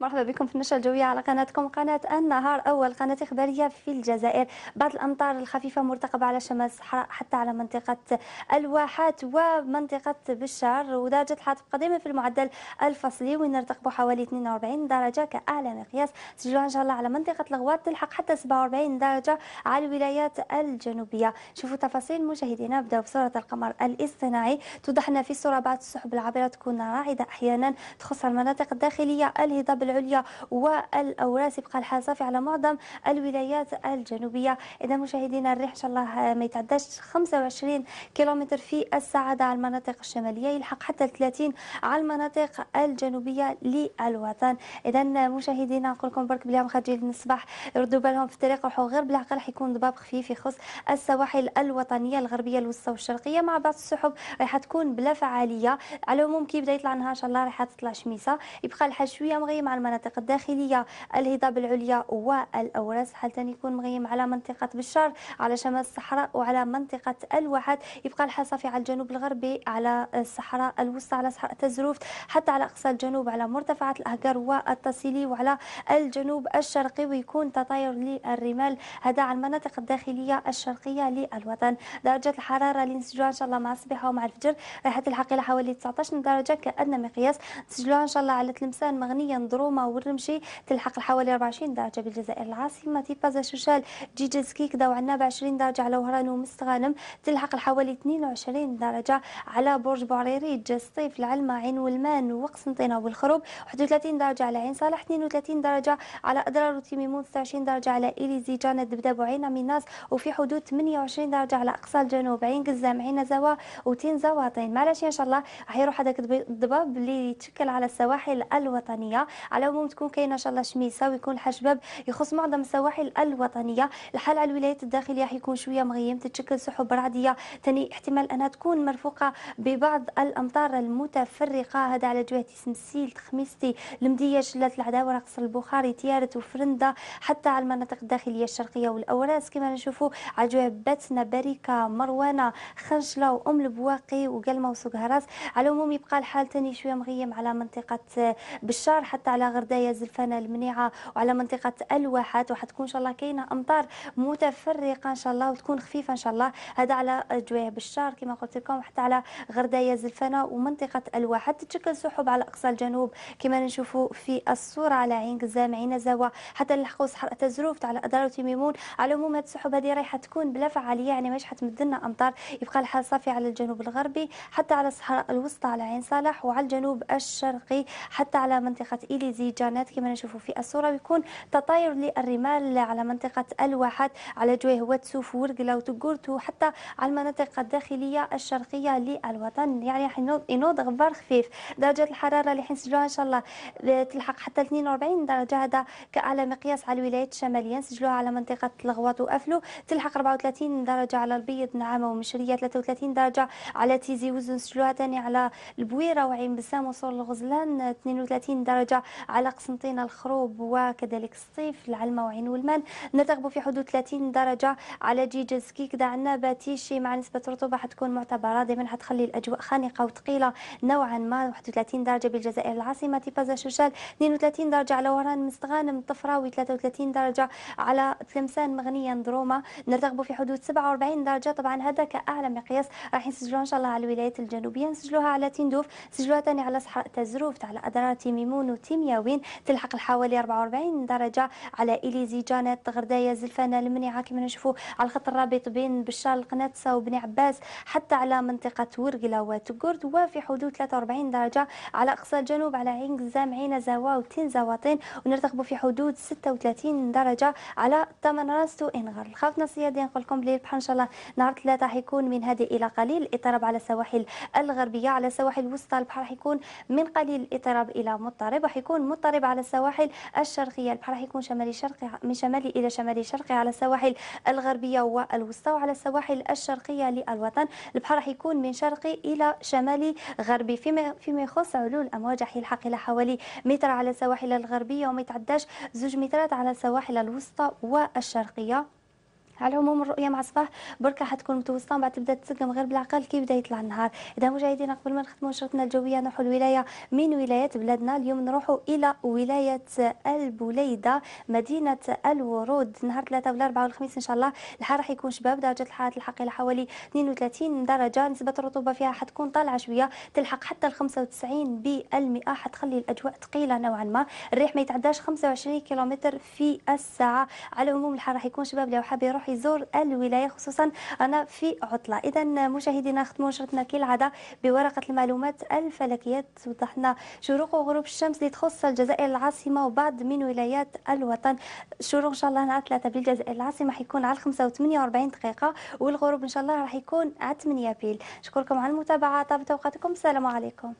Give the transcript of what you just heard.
مرحبا بكم في النشرة الجوية على قناتكم قناة النهار أول قناة إخبارية في الجزائر بعض الأمطار الخفيفة مرتقبة على شمال الصحراء حتى على منطقة الواحات ومنطقة بشار ودرجة الحرارة قديمه في المعدل الفصلي وين نرتقبوا حوالي 42 درجة كأعلى مقياس سجلوها إن شاء الله على منطقة الغوات تلحق حتى 47 درجة على الولايات الجنوبية شوفوا تفاصيل مشاهدينا نبداو بصورة القمر الاصطناعي توضح لنا في الصورة بعض السحب العابرة تكون راعدة أحيانا تخص المناطق الداخلية الهضاب العليا والأوراس يبقى الحال صافي على معظم الولايات الجنوبية إذا مشاهدينا الريح إن شاء الله ما يتعداش 25 كيلومتر في الساعة على المناطق الشمالية يلحق حتى 30 على المناطق الجنوبية للوطن إذا مشاهدينا نقول لكم برك بلي خارجين الصباح ردوا بالهم في الطريق وحو غير بالعقل راح يكون ضباب خفيف يخص السواحل الوطنية الغربية الوسطى والشرقية مع بعض السحب راح تكون بلا فعالية على العموم كي بدا يطلع النهار إن شاء الله راح تطلع شميسة يبقى الحال شوية مغيم على المناطق الداخلية الهضاب العليا والأوراس حتى يكون مغيم على منطقة بشار على شمال الصحراء وعلى منطقة الواحد يبقى الحال صافي على الجنوب الغربي على الصحراء الوسطى على صحراء تزروفت حتى على أقصى الجنوب على مرتفعات الأهجر والتصيلي وعلى الجنوب الشرقي ويكون تطاير للرمال هذا على المناطق الداخلية الشرقية للوطن درجة الحرارة اللي نسجلوها إن شاء الله مع الصباح ومع الفجر راح تلحق إلى حوالي 19 درجة كأدنى مقياس نسجلوها إن شاء الله على تلمسان مغنية نضرو الحومه والرمشي تلحق حوالي 24 درجه بالجزائر العاصمه بازا شوشال جيجز كيكدا وعنا ب 20 درجه على وهران ومستغانم تلحق حوالي 22 درجه على برج بوعريري سطيف العلمه عين والمان وقسنطينه والخروب 31 درجه على عين صالح 32 درجه على اضرار وتيميمون 26 درجه على اليزي جانا دبداب وعين ميناس وفي حدود 28 درجه على اقصى الجنوب عين قزام عين زوا وتين زواطين معلش ان شاء الله راح يروح هذاك الضباب اللي يتشكل على السواحل الوطنيه على العموم تكون كاينه ان شاء الله شميسه ويكون الحال شباب يخص معظم السواحل الوطنيه الحال على الولايات الداخليه راح يكون شويه مغيم تتشكل سحب رعديه ثاني احتمال انها تكون مرفوقه ببعض الامطار المتفرقه هذا على جهه سمسيل تخميستي المديه شلات العداوه قصر البخاري تيارت وفرنده حتى على المناطق الداخليه الشرقيه والاوراس كما نشوفوا على جهه باتنا باريكا مروانه خنشله وام البواقي وقلمه وسوق هراس على العموم يبقى الحال ثاني شويه مغيم على منطقه بشار حتى على غردايا غردايه زلفانه المنيعه وعلى منطقه الواحات وحتكون ان شاء الله كاينه امطار متفرقه ان شاء الله وتكون خفيفه ان شاء الله هذا على جويه بالشار كما قلت لكم حتى على غردايه زلفانه ومنطقه الواحات تتشكل سحب على اقصى الجنوب كما نشوفوا في الصوره على عين قزام عين زاوه حتى نلحقوا صحراء تزروفت على ادار وتيميمون على العموم هذه السحب هذه رايحه تكون بلا فعاليه يعني ماش حتمد لنا امطار يبقى الحال صافي على الجنوب الغربي حتى على الصحراء الوسطى على عين صالح وعلى الجنوب الشرقي حتى على منطقه ايليز الزيجانات كما نشوفوا في الصورة بيكون تطاير للرمال على منطقة الواحات على جويه واتسوف ورقلة وتقورتو حتى على المناطق الداخلية الشرقية للوطن يعني ينوض غبار خفيف درجة الحرارة اللي حنسجلوها إن شاء الله آه، تلحق حتى 42 درجة هذا كأعلى مقياس على الولايات الشمالية نسجلوها على منطقة الغواط وأفلو تلحق 34 درجة على البيض نعامة ومشرية 33 درجة على تيزي وزن نسجلوها ثاني على البويرة وعين بسام وصول الغزلان 32 درجة على قسنطينة الخروب وكذلك الصيف العلمة وعين والمان نرتغب في حدود 30 درجة على جيجز كي دا عندنا باتيشي مع نسبة رطوبة حتكون معتبرة دائما حتخلي الأجواء خانقة وثقيلة نوعا ما 31 درجة بالجزائر العاصمة تيبازا شوشال 32 درجة على وران مستغانم طفراوي 33 درجة على تلمسان مغنية دروما نرتغب في حدود 47 درجة طبعا هذا كأعلى مقياس راح نسجلوها إن شاء الله على الولايات الجنوبية نسجلوها على تندوف سجلوها ثاني على صحراء تزروف على أدرار تيميمون وتيميا وين تلحق حوالي 44 درجه على اليزي جانت غردايه زلفانه المنيعه كما نشوفوا على الخط الرابط بين بشار القناتسه وبن عباس حتى على منطقه ورقله وتقرد وفي حدود 43 درجه على اقصى الجنوب على عين قزام عين زاوا وتين زواطين ونرتقبوا في حدود 36 درجه على تمن راس وانغر الخوف نصيادي نقول لكم بلي ان شاء الله نهار ثلاثه حيكون من هادئ الى قليل الاضطراب على السواحل الغربيه على السواحل الوسطى البحر حيكون من قليل الاضطراب الى مضطرب وحيكون يكون مضطرب على السواحل الشرقية البحر راح يكون شمالي شرقي من شمالي إلى شمالي شرقي على السواحل الغربية والوسطى وعلى السواحل الشرقية للوطن البحر راح يكون من شرقي إلى شمالي غربي فيما فيما يخص علو الأمواج راح يلحق إلى حوالي متر على السواحل الغربية وما يتعداش زوج مترات على السواحل الوسطى والشرقية على العموم الرؤيه مع الصباح بركه حتكون متوسطه بعد تبدا تسقم غير بالعقل كي بدا يطلع النهار اذا مشاهدينا قبل ما نختموا نشرتنا الجويه نروحوا الولاية من ولايات بلادنا اليوم نروحوا الى ولايه البليده مدينه الورود نهار ثلاثة ولا أربعة والخميس ان شاء الله الحر راح يكون شباب درجه الحراره تلحق الى حوالي 32 درجه نسبه الرطوبه فيها حتكون طالعه شويه تلحق حتى ال 95% بالمئة حتخلي الاجواء ثقيله نوعا ما الريح ما يتعداش 25 كيلومتر في الساعه على العموم الحر راح يكون شباب لو حاب يروح يزور الولاية خصوصا أنا في عطلة إذا مشاهدينا ختموا نشرتنا كالعادة بورقة المعلومات الفلكية توضح لنا شروق وغروب الشمس اللي تخص الجزائر العاصمة وبعض من ولايات الوطن الشروق إن شاء الله نهار 3 بالجزائر الجزائر العاصمة حيكون على 5 وثمانية 48 دقيقة والغروب إن شاء الله راح يكون على 8 بيل نشكركم على المتابعة طابت أوقاتكم السلام عليكم